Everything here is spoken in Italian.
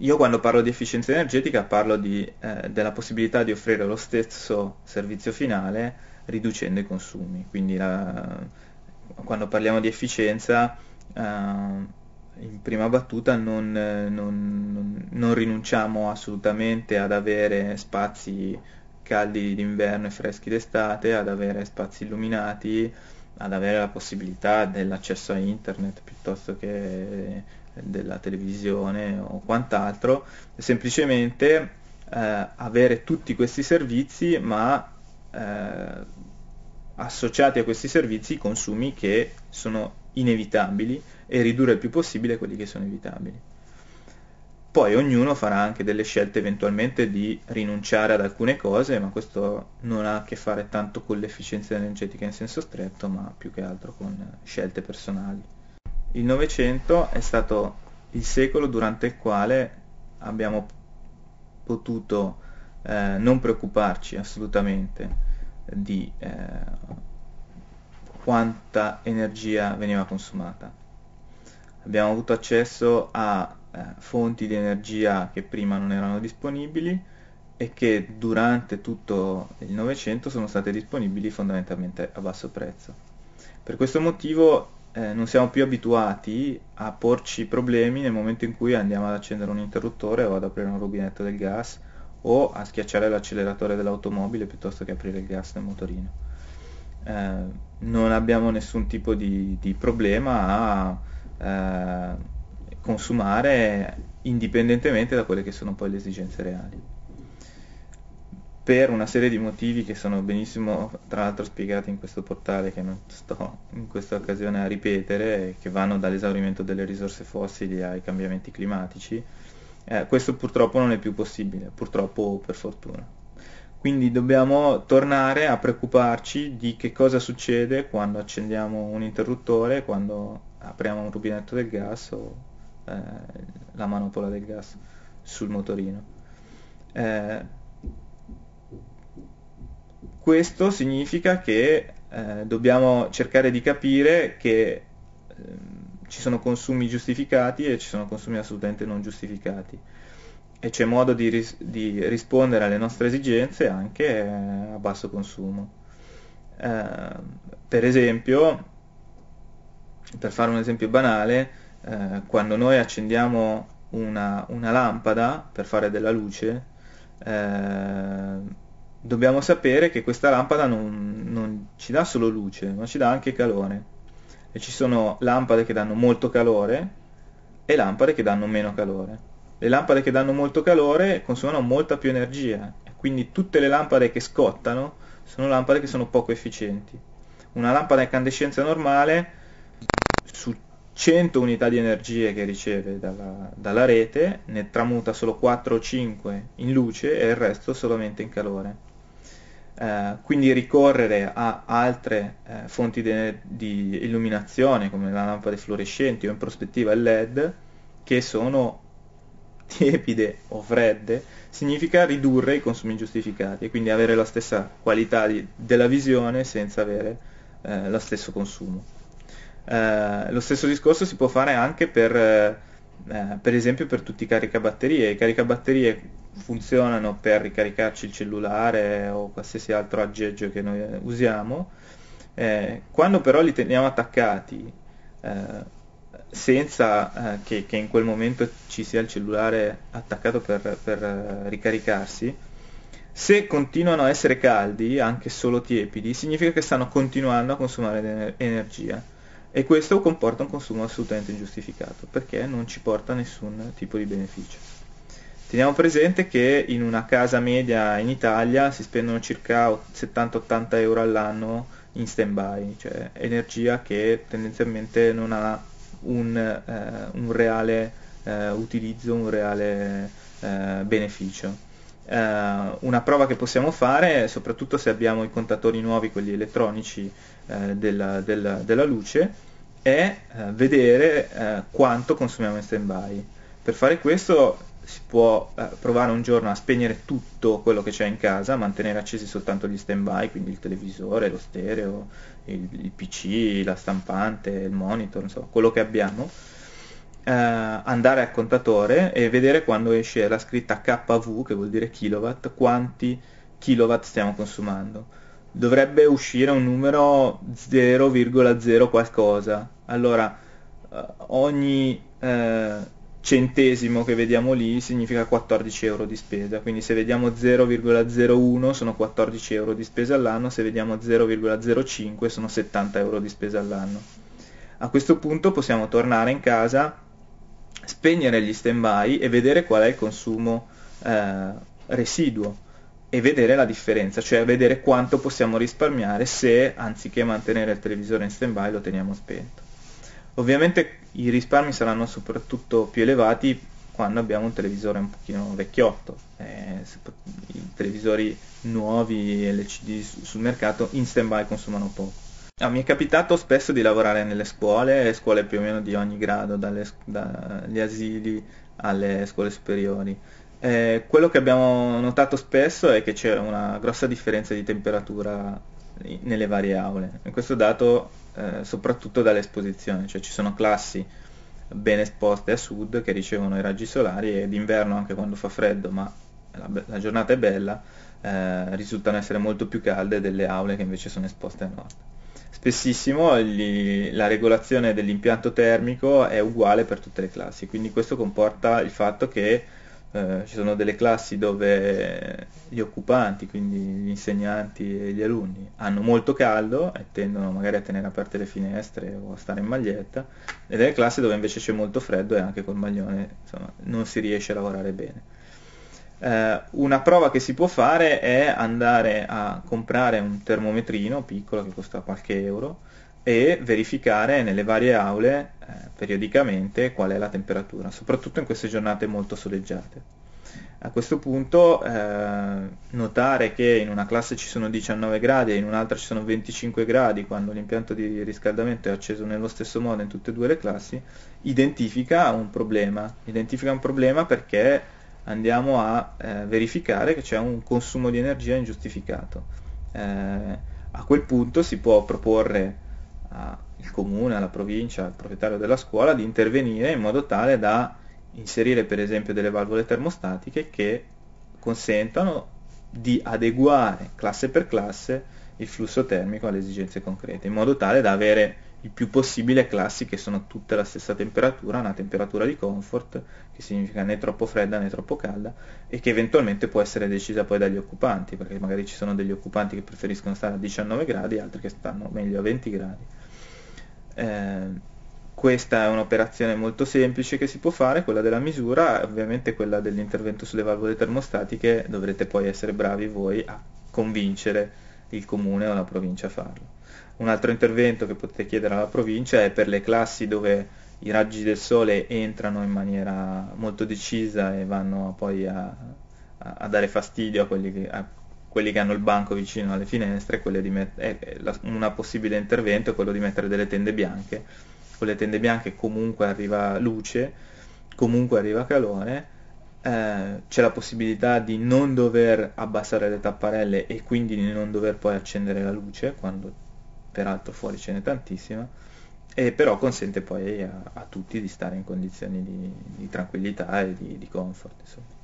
Io quando parlo di efficienza energetica parlo di, eh, della possibilità di offrire lo stesso servizio finale riducendo i consumi, quindi la, quando parliamo di efficienza eh, in prima battuta non, non, non, rinunciamo assolutamente ad avere spazi caldi d'inverno e freschi d'estate, ad avere spazi illuminati, ad avere la possibilità dell'accesso a internet piuttosto che della televisione o quant'altro, semplicemente eh, avere tutti questi servizi ma eh, associati a questi servizi i consumi che sono inevitabili e ridurre il più possibile quelli che sono evitabili. Poi ognuno farà anche delle scelte eventualmente di rinunciare ad alcune cose, ma questo non ha a che fare tanto con l'efficienza energetica in senso stretto, ma più che altro con scelte personali. Il Novecento è stato il secolo durante il quale abbiamo potuto eh, non preoccuparci assolutamente di eh, quanta energia veniva consumata. Abbiamo avuto accesso a eh, fonti di energia che prima non erano disponibili e che durante tutto il Novecento sono state disponibili fondamentalmente a basso prezzo. Per questo motivo eh, non siamo più abituati a porci problemi nel momento in cui andiamo ad accendere un interruttore o ad aprire un rubinetto del gas o a schiacciare l'acceleratore dell'automobile piuttosto che aprire il gas del motorino. Eh, non abbiamo nessun tipo di, di problema a eh, consumare indipendentemente da quelle che sono poi le esigenze reali per una serie di motivi che sono benissimo tra l'altro spiegati in questo portale che non sto in questa occasione a ripetere, che vanno dall'esaurimento delle risorse fossili ai cambiamenti climatici, eh, questo purtroppo non è più possibile, purtroppo per fortuna. Quindi dobbiamo tornare a preoccuparci di che cosa succede quando accendiamo un interruttore, quando apriamo un rubinetto del gas o eh, la manopola del gas sul motorino. Eh, questo significa che eh, dobbiamo cercare di capire che eh, ci sono consumi giustificati e ci sono consumi assolutamente non giustificati e c'è modo di, ris- di rispondere alle nostre esigenze anche eh, a basso consumo. Eh, per esempio, per fare un esempio banale, eh, quando noi accendiamo una, una, lampada per fare della luce, eh, dobbiamo sapere che questa lampada non, non ci dà solo luce, ma ci dà anche calore. E ci sono lampade che danno molto calore e lampade che danno meno calore. Le lampade che danno molto calore consumano molta più energia, quindi tutte le lampade che scottano sono lampade che sono poco efficienti. Una lampada a incandescenza normale su 100 unità di energie che riceve dalla, dalla rete ne tramuta solo 4 o 5 in luce e il resto solamente in calore. Eh, quindi ricorrere a altre eh, fonti de- di illuminazione come la lampada fluorescenti o in prospettiva il LED che sono tiepide o fredde significa ridurre i consumi giustificati e quindi avere la stessa qualità di- della visione senza avere eh, lo stesso consumo. Eh, lo stesso discorso si può fare anche per, eh, per esempio per tutti i caricabatterie. I caricabatterie funzionano per ricaricarci il cellulare o qualsiasi altro aggeggio che noi eh, usiamo, eh, quando però li teniamo attaccati eh, senza eh, che, che, in quel momento ci sia il cellulare attaccato per, per eh, ricaricarsi, se continuano a essere caldi, anche solo tiepidi, significa che stanno continuando a consumare energia e questo comporta un consumo assolutamente ingiustificato perché non ci porta nessun tipo di beneficio. Teniamo presente che in una casa media in Italia si spendono circa 70-80 euro all'anno in stand-by, cioè energia che tendenzialmente non ha un, eh, un reale eh, utilizzo, un reale eh, beneficio. Eh, una prova che possiamo fare, soprattutto se abbiamo i contatori nuovi, quelli elettronici eh, della, della, della, luce, è eh, vedere quanto consumiamo in stand-by. Per fare questo si può eh, provare un giorno a spegnere tutto quello che c'è in casa, mantenere accesi soltanto gli stand-by, quindi il televisore, lo stereo, il, il PC, la stampante, il monitor, insomma, quello che abbiamo, eh, andare al contatore e vedere quando esce la scritta KV, che vuol dire kilowatt, quanti kilowatt stiamo consumando. Dovrebbe uscire un numero 0,0 qualcosa. Allora, eh, ogni eh, centesimo che vediamo lì significa 14 euro di spesa, quindi se vediamo 0,01 sono 14 euro di spesa all'anno, se vediamo 0,05 sono 70 euro di spesa all'anno. A questo punto possiamo tornare in casa, spegnere gli stand-by e vedere qual è il consumo eh, residuo e vedere la differenza, cioè vedere quanto possiamo risparmiare se anziché mantenere il televisore in stand-by lo teniamo spento. Ovviamente i risparmi saranno soprattutto più elevati quando abbiamo un televisore un pochino vecchiotto. Eh, I televisori nuovi LCD sul mercato in stand-by consumano poco. Ah, mi è capitato spesso di lavorare nelle scuole, scuole più o meno di ogni grado, dalle, dagli asili alle scuole superiori. Eh, quello che abbiamo notato spesso è che c'è una grossa differenza di temperatura nelle varie aule. E questo dato eh, soprattutto dall'esposizione, cioè ci sono classi ben esposte a sud che ricevono i raggi solari e d'inverno anche quando fa freddo, ma la, be- la giornata è bella, eh, risultano essere molto più calde delle aule che invece sono esposte a nord. Spessissimo gli, la regolazione dell'impianto termico è uguale per tutte le classi, quindi questo comporta il fatto che eh, ci sono delle classi dove gli occupanti, quindi gli insegnanti e gli alunni, hanno molto caldo e tendono magari a tenere aperte le finestre o a stare in maglietta, e delle classi dove invece c'è molto freddo e anche col maglione insomma, non si riesce a lavorare bene. Eh, una prova che si può fare è andare a comprare un termometrino piccolo che costa qualche euro e verificare nelle varie aule eh, periodicamente qual è la temperatura, soprattutto in queste giornate molto soleggiate. A questo punto eh, notare che in una classe ci sono 19 gradi e in un'altra ci sono 25 gradi quando l'impianto di riscaldamento è acceso nello stesso modo in tutte e due le classi, identifica un problema. Identifica un problema perché andiamo a eh, verificare che c'è un consumo di energia ingiustificato. Eh, a quel punto si può proporre al comune, alla provincia, al proprietario della scuola di intervenire in modo tale da inserire per esempio delle valvole termostatiche che consentano di adeguare classe per classe il flusso termico alle esigenze concrete, in modo tale da avere il più possibile classi che sono tutte alla stessa temperatura, una temperatura di comfort, che significa né troppo fredda né troppo calda, e che eventualmente può essere decisa poi dagli occupanti, perché magari ci sono degli occupanti che preferiscono stare a 19 gradi, altri che stanno meglio a 20 gradi. Eh, questa è un'operazione molto semplice che si può fare, quella della misura, ovviamente quella dell'intervento sulle valvole termostatiche dovrete poi essere bravi voi a convincere il comune o la provincia a farlo. Un altro intervento che potete chiedere alla provincia è per le classi dove i raggi del sole entrano in maniera molto decisa e vanno poi a, a dare fastidio a quelli, che, a quelli, che, hanno il banco vicino alle finestre, met- eh, eh la, una possibile intervento è quello di mettere delle tende bianche. Con le tende bianche comunque arriva luce, comunque arriva calore, eh, c'è la possibilità di non dover abbassare le tapparelle e quindi di non dover poi accendere la luce quando peraltro fuori ce n'è tantissima, e però consente poi a, a tutti di stare in condizioni di, di tranquillità e di, di comfort. Insomma.